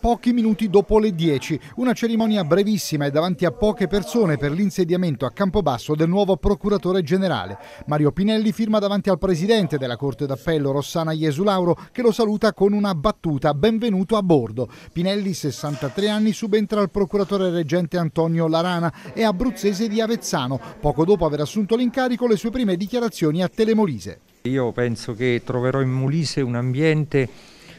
Pochi minuti dopo le 10, una cerimonia brevissima e davanti a poche persone per l'insediamento a Campobasso del nuovo procuratore generale. Mario Pinelli firma davanti al presidente della Corte d'Appello Rossana Jesulauro, che lo saluta con una battuta benvenuto a bordo. Pinelli, 63 anni, subentra al procuratore reggente Antonio Larana e abruzzese di Avezzano. Poco dopo aver assunto l'incarico le sue prime dichiarazioni a Telemolise. Io penso che troverò in Molise un ambiente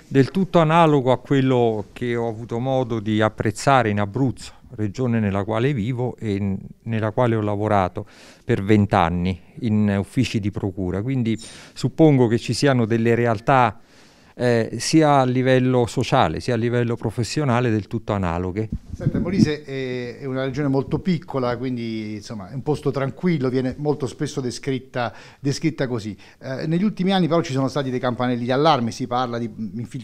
del tutto analogo a quello che ho avuto modo di apprezzare in Abruzzo, regione nella quale vivo e nella quale ho lavorato per vent'anni in uffici di procura. Quindi suppongo che ci siano delle realtà eh, sia a livello sociale sia a livello professionale del tutto analoghe. Senta, Molise è una regione molto piccola, quindi insomma, è un posto tranquillo, viene molto spesso descritta, descritta così. Eh, negli ultimi anni però ci sono stati dei campanelli di allarme, si parla di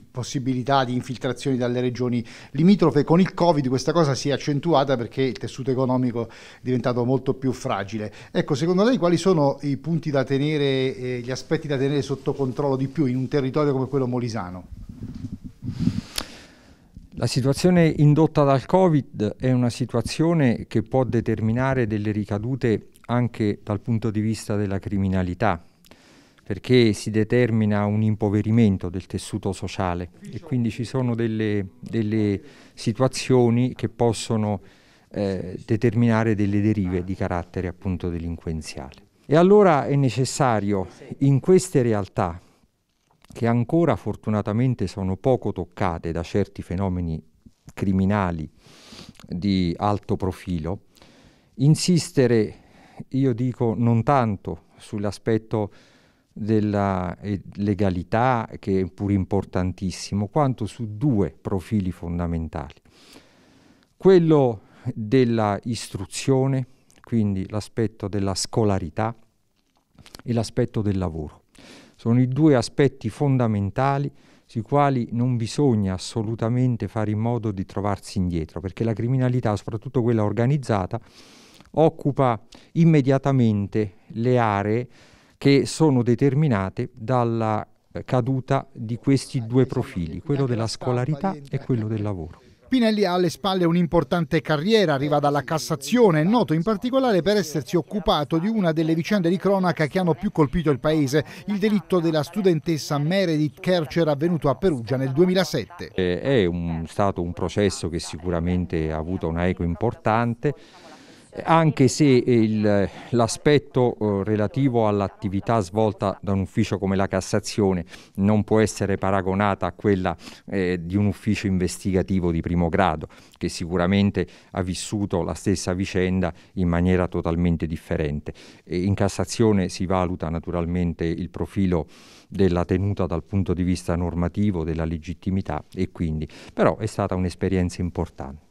possibilità di infiltrazioni dalle regioni limitrofe. Con il Covid questa cosa si è accentuata perché il tessuto economico è diventato molto più fragile. Ecco, secondo lei quali sono i punti da tenere, eh, gli aspetti da tenere sotto controllo di più in un territorio come quello molisano? La situazione indotta dal Covid è una situazione che può determinare delle ricadute anche dal punto di vista della criminalità, perché si determina un impoverimento del tessuto sociale e quindi ci sono delle, delle situazioni che possono eh, determinare delle derive di carattere appunto delinquenziale. E allora è necessario in queste realtà che ancora fortunatamente sono poco toccate da certi fenomeni criminali di alto profilo, insistere, io dico, non tanto sull'aspetto della eh, legalità, che è pur importantissimo, quanto su due profili fondamentali. Quello della istruzione, quindi l'aspetto della scolarità e l'aspetto del lavoro. Sono i due aspetti fondamentali sui quali non bisogna assolutamente fare in modo di trovarsi indietro, perché la criminalità, soprattutto quella organizzata, occupa immediatamente le aree che sono determinate dalla caduta di questi due profili, quello della scolarità e quello del lavoro. Pinelli ha alle spalle un'importante carriera, arriva dalla Cassazione, noto in particolare per essersi occupato di una delle vicende di cronaca che hanno più colpito il paese, il delitto della studentessa Meredith Kercher avvenuto a Perugia nel 2007. Eh, è un, stato un processo che sicuramente ha avuto una eco importante anche se eh, l'aspetto eh, relativo all'attività svolta da un ufficio come la Cassazione non può essere paragonata a quella eh, di un ufficio investigativo di primo grado, che sicuramente ha vissuto la stessa vicenda in maniera totalmente differente. E in Cassazione si valuta naturalmente il profilo della tenuta dal punto di vista normativo, della legittimità e quindi, però è stata un'esperienza importante.